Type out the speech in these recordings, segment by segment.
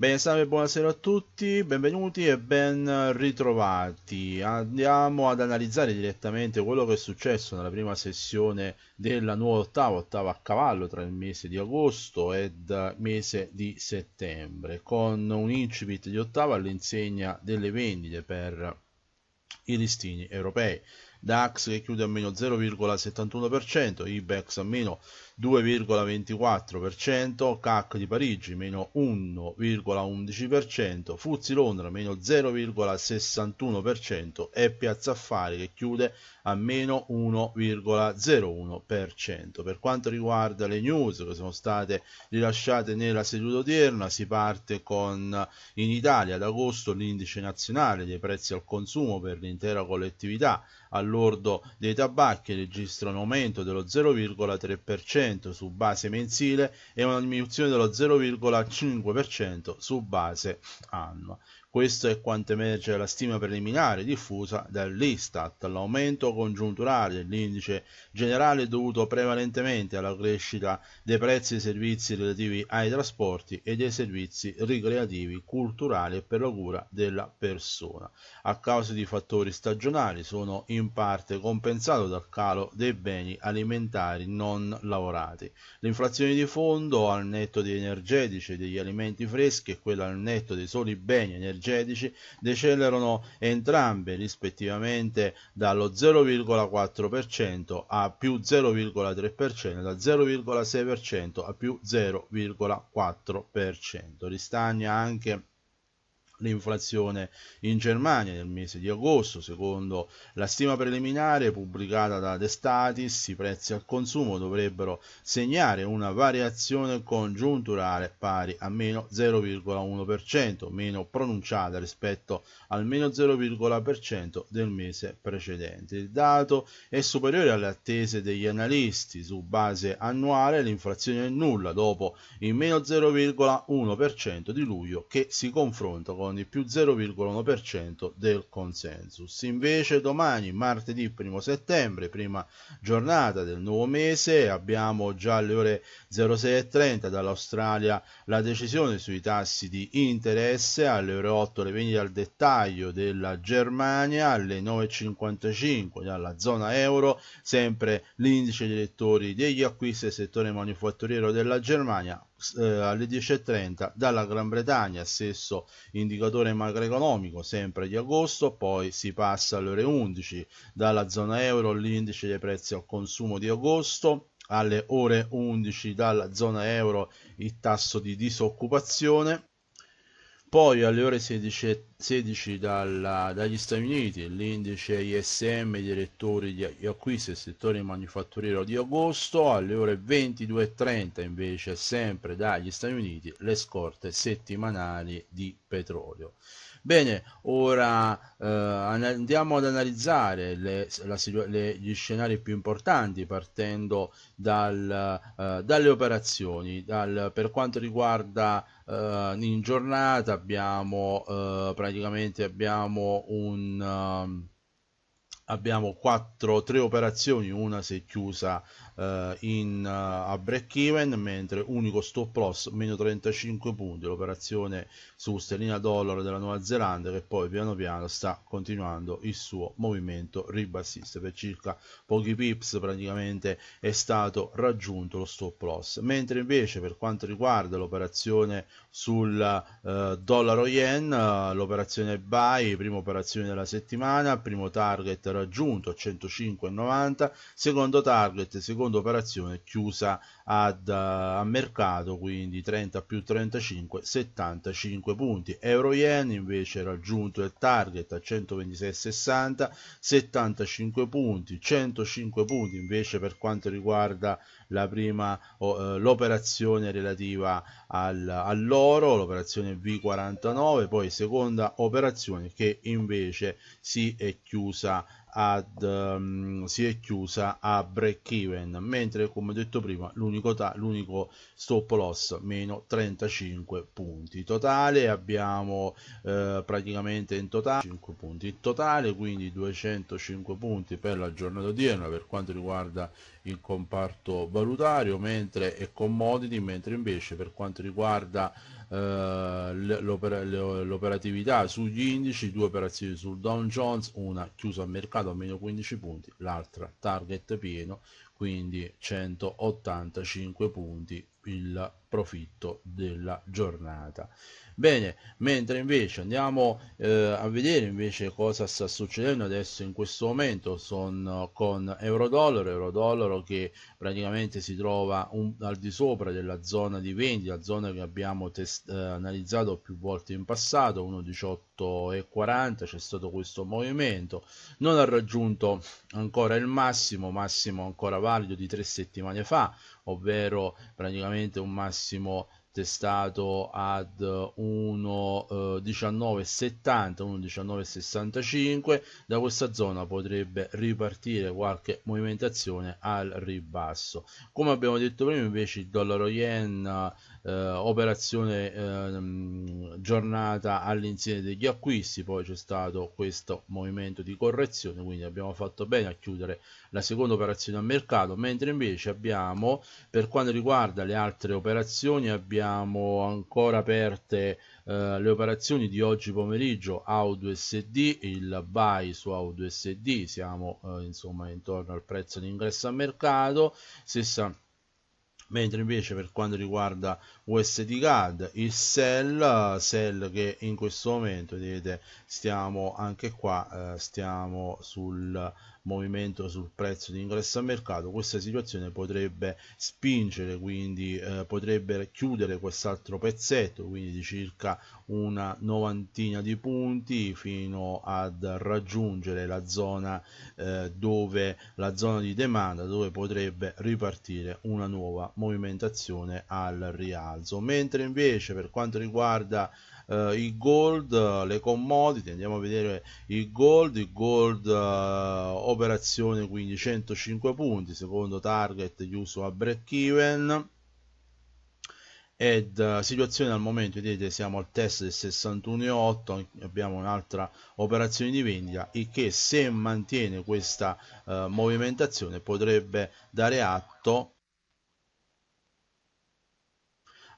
Bene, salve, buonasera a tutti, benvenuti e ben ritrovati. Andiamo ad analizzare direttamente quello che è successo nella prima sessione della nuova ottava, ottava a cavallo tra il mese di agosto e il mese di settembre, con un incipit di ottava all'insegna delle vendite per i listini europei. DAX che chiude a meno 0,71%, IBEX a meno 2,24%, CAC di Parigi meno 1,11%, Fuzzi Londra meno 0,61% e Piazza Affari che chiude a meno 1,01%. Per quanto riguarda le news che sono state rilasciate nella seduta odierna, si parte con in Italia ad agosto l'indice nazionale dei prezzi al consumo per l'intera collettività all'ordo dei tabacchi registra un aumento dello 0,3% su base mensile e una diminuzione dello 0,5% su base annua. Questo è quanto emerge dalla stima preliminare diffusa dall'Istat. L'aumento congiunturale dell'indice generale è dovuto prevalentemente alla crescita dei prezzi dei servizi relativi ai trasporti e dei servizi ricreativi, culturali e per la cura della persona. A causa di fattori stagionali sono in in parte compensato dal calo dei beni alimentari non lavorati. L'inflazione di fondo al netto degli energetici e degli alimenti freschi e quella al netto dei soli beni energetici decelerano entrambe rispettivamente dallo 0,4% a più 0,3%, da 0,6% a più 0,4%. Ristagna anche l'inflazione in Germania nel mese di agosto. Secondo la stima preliminare pubblicata da The Statis, i prezzi al consumo dovrebbero segnare una variazione congiunturale pari a meno 0,1%, meno pronunciata rispetto al meno 0,1% del mese precedente. Il dato è superiore alle attese degli analisti. Su base annuale l'inflazione è nulla dopo il meno 0,1% di luglio che si confronta con con il più 0,1% del consensus. Invece domani, martedì 1 settembre, prima giornata del nuovo mese, abbiamo già alle ore 06.30 dall'Australia la decisione sui tassi di interesse, alle ore 8 le vendite al dettaglio della Germania, alle 9.55 dalla zona euro, sempre l'indice di lettori degli acquisti del settore manifatturiero della Germania, eh, alle 10.30 dalla Gran Bretagna, stesso indicatore macroeconomico, sempre di agosto, poi si passa alle ore 11 dalla zona euro l'indice dei prezzi al consumo di agosto, alle ore 11 dalla zona euro il tasso di disoccupazione, poi alle ore 16, 16 dalla, dagli Stati Uniti l'indice ISM direttori di acquisti del settore manifatturiero di agosto, alle ore 22.30 invece sempre dagli Stati Uniti le scorte settimanali di petrolio. Bene, ora eh, andiamo ad analizzare le, la, le, gli scenari più importanti partendo dal, eh, dalle operazioni, dal, per quanto riguarda eh, in giornata abbiamo ehm, praticamente abbiamo un... Um, abbiamo 4, 3 operazioni, una si è chiusa eh, in, uh, a break even, mentre unico stop loss meno 35 punti, l'operazione su sterlina dollaro della Nuova Zelanda che poi piano piano sta continuando il suo movimento ribassista per circa pochi pips praticamente è stato raggiunto lo stop loss, mentre invece per quanto riguarda l'operazione sul eh, dollaro yen, eh, l'operazione buy, prima operazione della settimana, primo target raggiunto a 105,90, secondo target, seconda operazione chiusa ad, eh, a mercato, quindi 30 più 35, 75 punti. Euro yen invece raggiunto il target a 126,60, 75 punti, 105 punti invece per quanto riguarda la prima, o, eh, l'operazione relativa al, all'oro, l'operazione V49, poi seconda operazione che invece si è chiusa ad, um, si è chiusa a break even mentre come detto prima l'unico, ta- l'unico stop loss meno 35 punti totale abbiamo eh, praticamente in totale 5 punti in totale quindi 205 punti per la giornata odierna per quanto riguarda il comparto valutario mentre e commodity mentre invece per quanto riguarda eh, l'operatività sugli indici, due operazioni sul Dow Jones, una chiusa al mercato a meno 15 punti, l'altra target pieno, quindi 185 punti il profitto della giornata bene mentre invece andiamo eh, a vedere invece cosa sta succedendo adesso in questo momento sono eh, con euro dollaro euro dollaro che praticamente si trova un, al di sopra della zona di vendita zona che abbiamo test, eh, analizzato più volte in passato 1.18,40 c'è stato questo movimento non ha raggiunto ancora il massimo massimo ancora valido di tre settimane fa ovvero praticamente un massimo massimo testato ad 1,1970 1,1965 eh, da questa zona potrebbe ripartire qualche movimentazione al ribasso come abbiamo detto prima invece il dollaro yen eh, operazione eh, giornata all'insieme degli acquisti poi c'è stato questo movimento di correzione quindi abbiamo fatto bene a chiudere la seconda operazione a mercato mentre invece abbiamo per quanto riguarda le altre operazioni abbiamo ancora aperte Uh, le operazioni di oggi pomeriggio AU2SD, il buy su AU2SD, siamo uh, insomma intorno al prezzo di ingresso a mercato, 60 mentre invece per quanto riguarda USD Card il sell, sell che in questo momento vedete stiamo anche qua eh, stiamo sul movimento sul prezzo di ingresso al mercato, questa situazione potrebbe spingere, quindi eh, potrebbe chiudere quest'altro pezzetto, quindi di circa una novantina di punti fino ad raggiungere la zona eh, dove la zona di demanda dove potrebbe ripartire una nuova movimentazione al rialzo, mentre invece per quanto riguarda eh, i gold, eh, le commodity, andiamo a vedere i gold, i gold eh, operazione quindi 105 punti, secondo target chiuso a break even ed uh, situazione al momento vedete siamo al test del 61,8 abbiamo un'altra operazione di vendita e che se mantiene questa uh, movimentazione potrebbe dare atto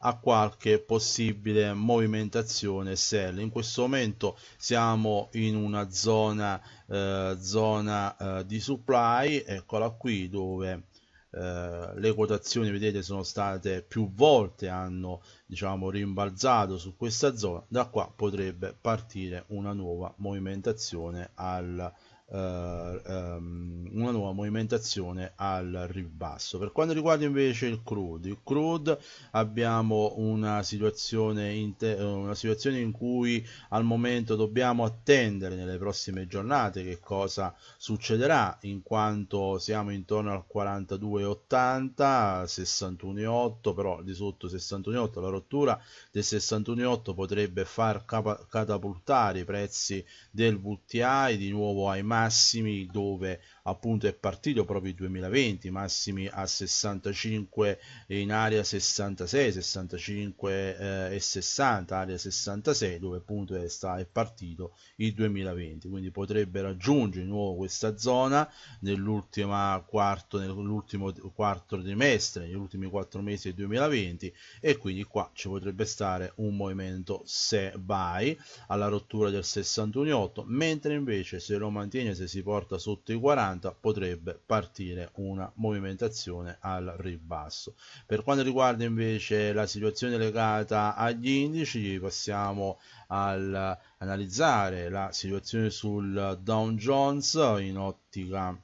a qualche possibile movimentazione sell in questo momento siamo in una zona eh, zona eh, di supply eccola qui dove eh, le quotazioni vedete sono state più volte hanno diciamo rimbalzato su questa zona da qua potrebbe partire una nuova movimentazione al um, una nuova movimentazione al ribasso. Per quanto riguarda invece il crude, il crude abbiamo una situazione, una situazione in cui al momento dobbiamo attendere nelle prossime giornate che cosa succederà, in quanto siamo intorno al 42,80, 61,8, però di sotto 61,8 la rottura del 61,8 potrebbe far catapultare i prezzi del VTI di nuovo ai margini massimi dove appunto è partito proprio il 2020, massimi a 65 in area 66, 65 eh, e 60, area 66 dove appunto è, sta, è partito il 2020, quindi potrebbe raggiungere di nuovo questa zona nell'ultimo quarto, nell'ultimo quarto trimestre, negli ultimi quattro mesi del 2020 e quindi qua ci potrebbe stare un movimento se buy alla rottura del 61,8 mentre invece se lo mantiene se si porta sotto i 40 potrebbe partire una movimentazione al ribasso. Per quanto riguarda invece la situazione legata agli indici passiamo al analizzare la situazione sul Dow Jones in ottica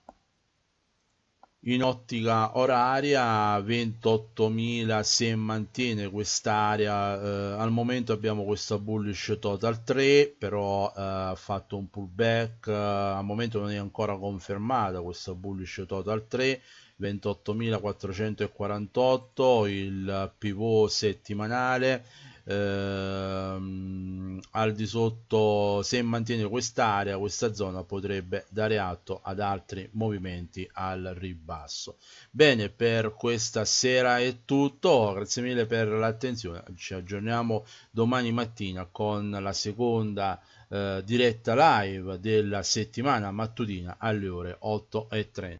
in ottica oraria 28.000 se mantiene quest'area eh, al momento abbiamo questa bullish total 3 però eh, ha eh, fatto un pullback eh, al momento non è ancora confermata questa bullish total 3 28.448 il pivot settimanale ehm, al di sotto se mantiene quest'area questa zona potrebbe dare atto ad altri movimenti al ribasso bene per questa sera è tutto grazie mille per l'attenzione ci aggiorniamo domani mattina con la seconda eh, diretta live della settimana mattutina alle ore 8.30